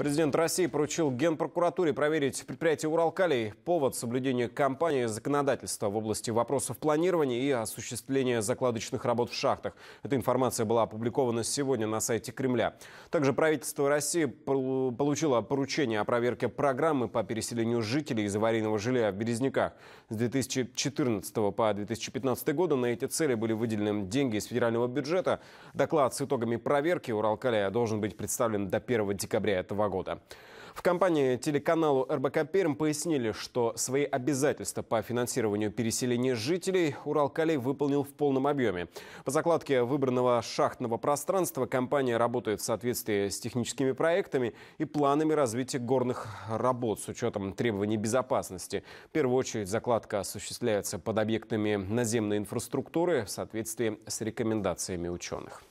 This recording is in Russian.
Президент России поручил Генпрокуратуре проверить предприятие «Уралкалий». Повод соблюдения компании законодательства в области вопросов планирования и осуществления закладочных работ в шахтах. Эта информация была опубликована сегодня на сайте Кремля. Также правительство России получило поручение о проверке программы по переселению жителей из аварийного жилья в Березняках. С 2014 по 2015 года. на эти цели были выделены деньги из федерального бюджета. Доклад с итогами проверки «Уралкалия» должен быть представлен до 1 декабря этого года года. В компании телеканалу РБК Перм пояснили, что свои обязательства по финансированию переселения жителей Уралкалей выполнил в полном объеме. По закладке выбранного шахтного пространства компания работает в соответствии с техническими проектами и планами развития горных работ с учетом требований безопасности. В первую очередь закладка осуществляется под объектами наземной инфраструктуры в соответствии с рекомендациями ученых.